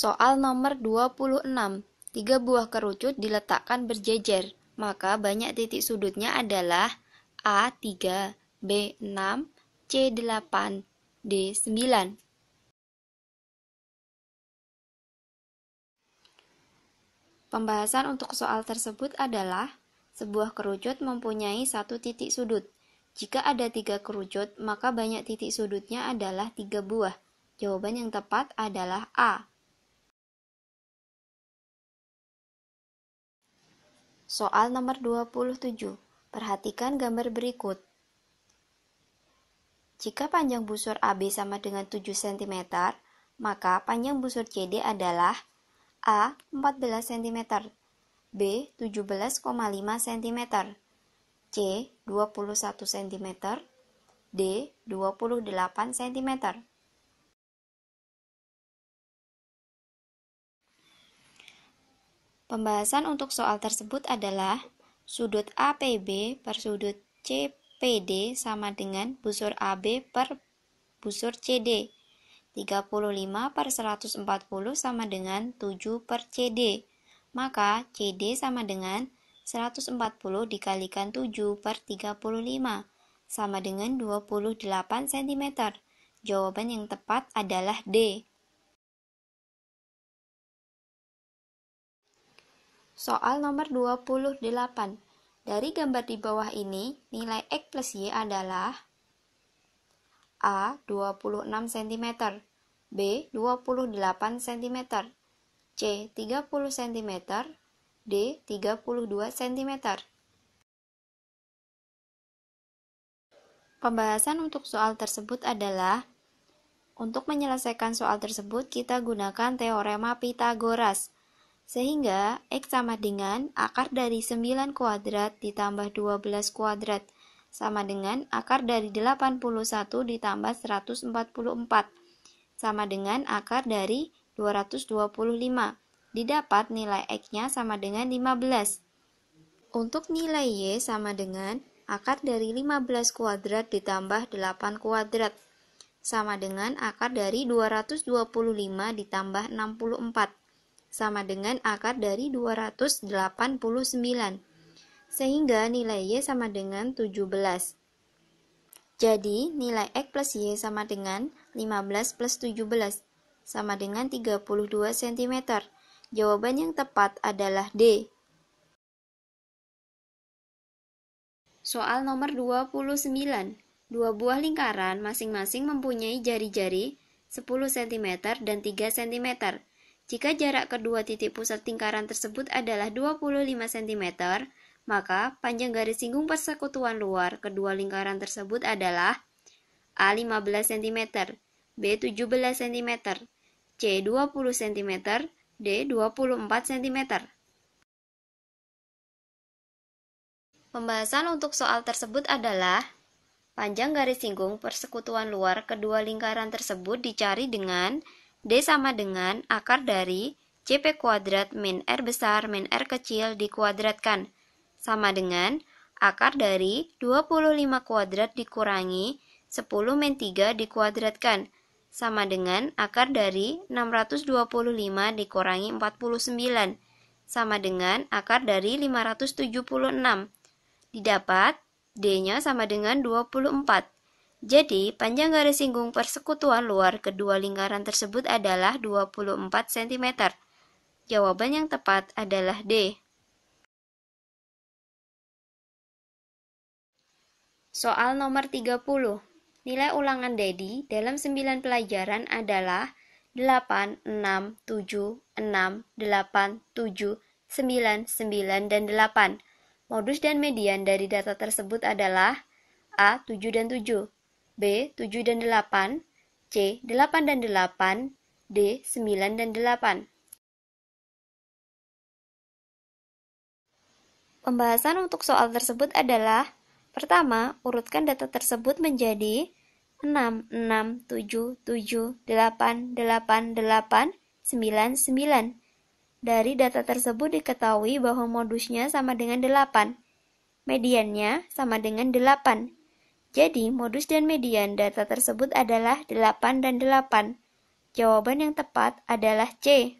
Soal nomor 26. Tiga buah kerucut diletakkan berjejer, maka banyak titik sudutnya adalah A3, B6, C8, D9. Pembahasan untuk soal tersebut adalah sebuah kerucut mempunyai satu titik sudut. Jika ada tiga kerucut, maka banyak titik sudutnya adalah tiga buah. Jawaban yang tepat adalah A. Soal nomor 27. Perhatikan gambar berikut. Jika panjang busur AB sama dengan 7 cm, maka panjang busur CD adalah A. 14 cm B. 17,5 cm C. 21 cm D. 28 cm Pembahasan untuk soal tersebut adalah sudut APB per sudut CPD sama dengan busur AB per busur CD. 35 per 140 sama dengan 7 per CD. Maka CD sama dengan 140 dikalikan 7 per 35 sama dengan 28 cm. Jawaban yang tepat adalah D. Soal nomor 28. Dari gambar di bawah ini, nilai X plus Y adalah A. 26 cm B. 28 cm C. 30 cm D. 32 cm Pembahasan untuk soal tersebut adalah untuk menyelesaikan soal tersebut, kita gunakan teorema Pitagoras. Sehingga X sama dengan akar dari 9 kuadrat ditambah 12 kuadrat sama dengan akar dari 81 ditambah 144 sama dengan akar dari 225. Didapat nilai X-nya sama dengan 15. Untuk nilai Y sama dengan akar dari 15 kuadrat ditambah 8 kuadrat sama dengan akar dari 225 ditambah 64 sama dengan akar dari 289. Sehingga nilai Y sama dengan 17. Jadi, nilai X plus Y sama dengan 15 plus 17, sama dengan 32 cm. Jawaban yang tepat adalah D. Soal nomor 29. Dua buah lingkaran masing-masing mempunyai jari-jari 10 cm dan 3 cm jika jarak kedua titik pusat lingkaran tersebut adalah 25 cm, maka panjang garis singgung persekutuan luar kedua lingkaran tersebut adalah A 15 cm, B 17 cm, C 20 cm, D 24 cm. Pembahasan untuk soal tersebut adalah panjang garis singgung persekutuan luar kedua lingkaran tersebut dicari dengan D sama dengan akar dari CP kuadrat min R besar min R kecil dikuadratkan sama dengan akar dari 25 kuadrat dikurangi 10 min 3 dikuadratkan sama dengan akar dari 625 dikurangi 49 sama dengan akar dari 576 didapat D-nya sama dengan 24 jadi, panjang garis singgung persekutuan luar kedua lingkaran tersebut adalah 24 cm. Jawaban yang tepat adalah D. Soal nomor 30. Nilai ulangan Dedi dalam 9 pelajaran adalah 8, 6, 7, 6, 8, 7, 9, 9, dan 8. Modus dan median dari data tersebut adalah A. 7 dan 7, B. 7 dan 8, C. 8 dan 8, D. 9 dan 8. Pembahasan untuk soal tersebut adalah Pertama, urutkan data tersebut menjadi 6, 6, 7, 7, 8, 8, 8, 9, 9. Dari data tersebut diketahui bahwa modusnya sama dengan 8. Mediannya sama dengan 8 jadi, modus dan median data tersebut adalah 8 dan 8. Jawaban yang tepat adalah C.